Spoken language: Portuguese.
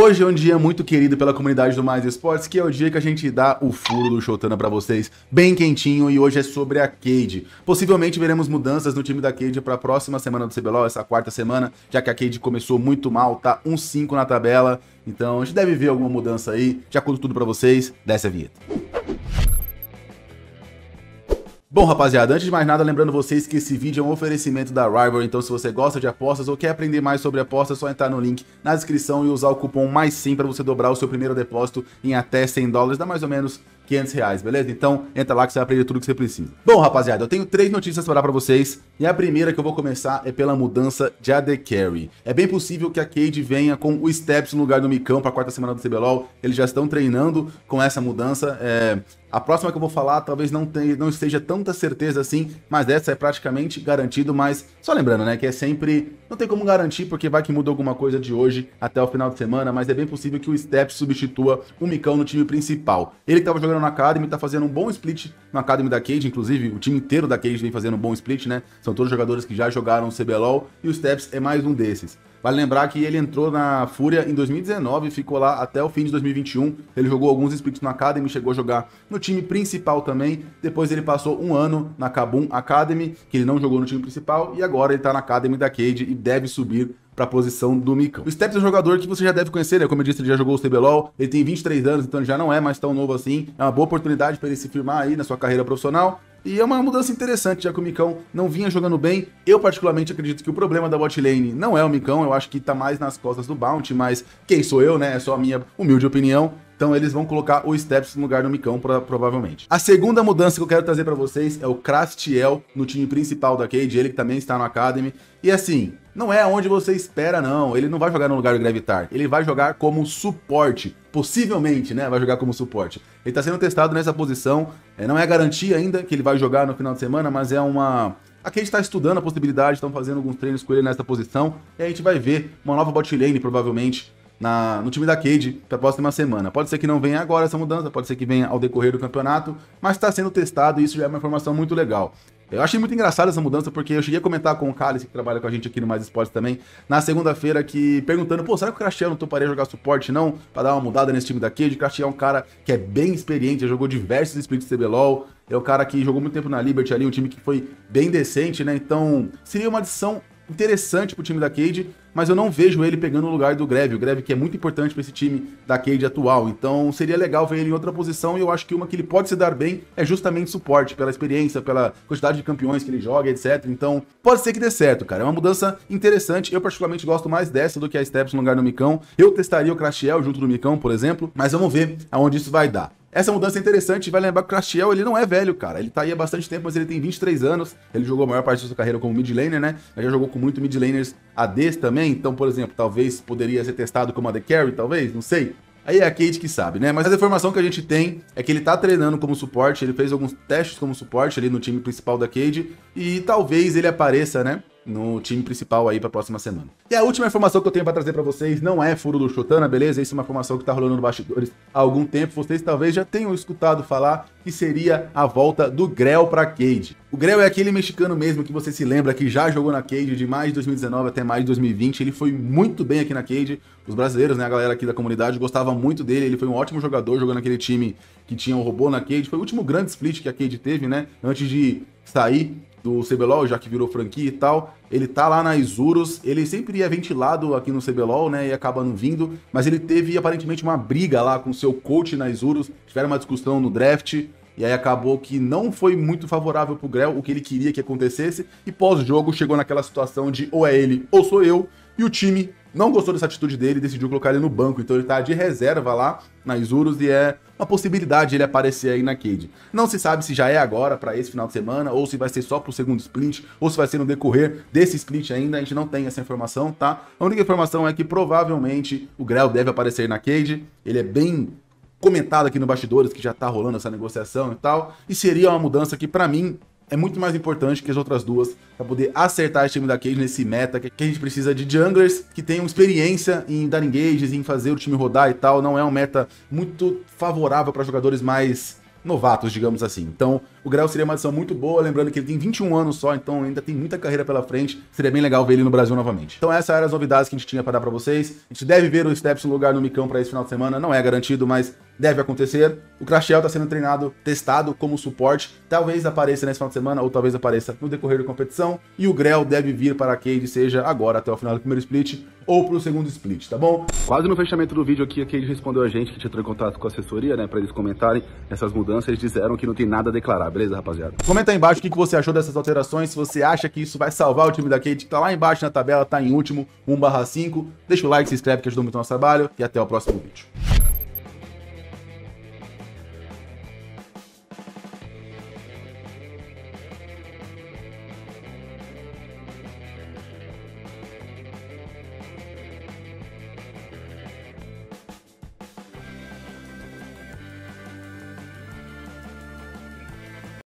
Hoje é um dia muito querido pela comunidade do Mais Esportes, que é o dia que a gente dá o furo do Shotana para vocês, bem quentinho, e hoje é sobre a Cade. Possivelmente veremos mudanças no time da Cade para a próxima semana do CBLOL, essa quarta semana, já que a Cade começou muito mal, tá 1-5 na tabela, então a gente deve ver alguma mudança aí. Já conto tudo para vocês, desce a vinheta. Bom, rapaziada, antes de mais nada, lembrando vocês que esse vídeo é um oferecimento da Rival, então se você gosta de apostas ou quer aprender mais sobre apostas, é só entrar no link na descrição e usar o cupom mais sim para você dobrar o seu primeiro depósito em até 100 dólares, dá mais ou menos 500 reais, beleza? Então entra lá que você vai aprender tudo que você precisa. Bom, rapaziada, eu tenho três notícias para dar para vocês e a primeira que eu vou começar é pela mudança de AD Carry. É bem possível que a Cade venha com o Steps no lugar do Micão para a quarta semana do CBLOL, eles já estão treinando com essa mudança, é... A próxima que eu vou falar talvez não, tenha, não esteja tanta certeza assim, mas essa é praticamente garantido, mas só lembrando, né, que é sempre. Não tem como garantir, porque vai que muda alguma coisa de hoje até o final de semana, mas é bem possível que o Steps substitua o Micão no time principal. Ele que tava jogando na Academy, tá fazendo um bom split na Academy da Cage, inclusive o time inteiro da Cage vem fazendo um bom split, né? São todos jogadores que já jogaram o CBLOL e o Steps é mais um desses. Vale lembrar que ele entrou na Fúria em 2019 e ficou lá até o fim de 2021. Ele jogou alguns splits na Academy, chegou a jogar no time principal também. Depois ele passou um ano na Kabum Academy, que ele não jogou no time principal. E agora ele tá na Academy da Cade e deve subir para a posição do Micão. O Steps é um jogador que você já deve conhecer, né? Como eu disse, ele já jogou o CBLOL, ele tem 23 anos, então ele já não é mais tão novo assim. É uma boa oportunidade para ele se firmar aí na sua carreira profissional. E é uma mudança interessante, já que o Micão não vinha jogando bem. Eu, particularmente, acredito que o problema da bot lane não é o Micão, eu acho que tá mais nas costas do Bounty, mas quem sou eu, né? É só a minha humilde opinião. Então eles vão colocar o Steps no lugar do Micão, pra, provavelmente. A segunda mudança que eu quero trazer para vocês é o Krastiel no time principal da Cage. ele que também está no Academy. E assim, não é onde você espera, não. Ele não vai jogar no lugar do Gravitar. Ele vai jogar como suporte. Possivelmente, né? Vai jogar como suporte. Ele está sendo testado nessa posição. É, não é garantia ainda que ele vai jogar no final de semana, mas é uma. a gente está estudando a possibilidade, estão fazendo alguns treinos com ele nessa posição, e a gente vai ver uma nova bot lane, provavelmente, na, no time da Cade para a próxima semana. Pode ser que não venha agora essa mudança, pode ser que venha ao decorrer do campeonato, mas está sendo testado e isso já é uma informação muito legal. Eu achei muito engraçada essa mudança, porque eu cheguei a comentar com o Cálice, que trabalha com a gente aqui no Mais Esportes também, na segunda-feira, que perguntando, pô, será que o não toparia jogar suporte não? Pra dar uma mudada nesse time da Cade? O Crashiano é um cara que é bem experiente, já jogou diversos splits de CBLOL, é o um cara que jogou muito tempo na Liberty ali, um time que foi bem decente, né? Então, seria uma adição interessante pro time da Cade, mas eu não vejo ele pegando o lugar do Greve. O Greve que é muito importante para esse time da Cade atual. Então seria legal ver ele em outra posição e eu acho que uma que ele pode se dar bem é justamente suporte, pela experiência, pela quantidade de campeões que ele joga, etc. Então pode ser que dê certo, cara. É uma mudança interessante. Eu particularmente gosto mais dessa do que a Steps no lugar do Micão. Eu testaria o Crashiel junto do Micão, por exemplo, mas vamos ver aonde isso vai dar. Essa mudança é interessante, vai lembrar que o Crashiel, ele não é velho, cara. Ele tá aí há bastante tempo, mas ele tem 23 anos. Ele jogou a maior parte da sua carreira como mid laner, né? Ele já jogou com muito mid laners ADs também. Então, por exemplo, talvez poderia ser testado como AD Carry, talvez, não sei. Aí é a Kate que sabe, né? Mas a informação que a gente tem é que ele tá treinando como suporte, ele fez alguns testes como suporte ali no time principal da Cade e talvez ele apareça, né? no time principal aí para a próxima semana. E a última informação que eu tenho para trazer para vocês não é furo do Chotana, beleza? Isso é uma informação que está rolando no bastidores há algum tempo. Vocês talvez já tenham escutado falar que seria a volta do Grell para Cade. O Grell é aquele mexicano mesmo que você se lembra que já jogou na Cade de mais de 2019 até mais de 2020. Ele foi muito bem aqui na Cade. Os brasileiros, né, a galera aqui da comunidade gostava muito dele. Ele foi um ótimo jogador jogando naquele time que tinha o um robô na Cade. Foi o último grande split que a Cade teve, né, antes de sair do CBLOL, já que virou franquia e tal. Ele tá lá na Isurus, ele sempre ia é ventilado aqui no CBLOL, né, e acaba não vindo, mas ele teve aparentemente uma briga lá com seu coach na Isurus, tiveram uma discussão no draft, e aí acabou que não foi muito favorável pro Grell, o que ele queria que acontecesse, e pós-jogo chegou naquela situação de ou é ele ou sou eu, e o time não gostou dessa atitude dele e decidiu colocar ele no banco. Então ele tá de reserva lá na Isurus e é uma possibilidade ele aparecer aí na Cade. Não se sabe se já é agora para esse final de semana, ou se vai ser só pro segundo split, ou se vai ser no decorrer desse split ainda, a gente não tem essa informação, tá? A única informação é que provavelmente o Grell deve aparecer na Cade, ele é bem comentado aqui no bastidores que já tá rolando essa negociação e tal, e seria uma mudança que para mim é muito mais importante que as outras duas para poder acertar esse time da Cage nesse meta que a gente precisa de junglers que tenham experiência em dar engages, em fazer o time rodar e tal. Não é um meta muito favorável para jogadores mais novatos, digamos assim. Então, o Grau seria uma adição muito boa, lembrando que ele tem 21 anos só, então ainda tem muita carreira pela frente. Seria bem legal ver ele no Brasil novamente. Então essas eram as novidades que a gente tinha para dar para vocês. A gente deve ver o Steps no lugar no Micão para esse final de semana, não é garantido, mas deve acontecer. O Crashel está sendo treinado, testado como suporte, talvez apareça nesse final de semana ou talvez apareça no decorrer da competição. E o Grell deve vir para a Cade, seja agora até o final do primeiro split ou para o segundo split, tá bom? Quase no fechamento do vídeo aqui, a Cade respondeu a gente que entrou em contato com a assessoria, né, para eles comentarem essas mudanças. Eles disseram que não tem nada a declarar, Beleza, rapaziada? Comenta aí embaixo o que, você achou dessas alterações, se você acha que isso vai salvar o time da Kate, que tá lá embaixo na tabela, tá em último, 1 barra 5. Deixa o like, se inscreve que ajuda muito o nosso trabalho e até o próximo vídeo.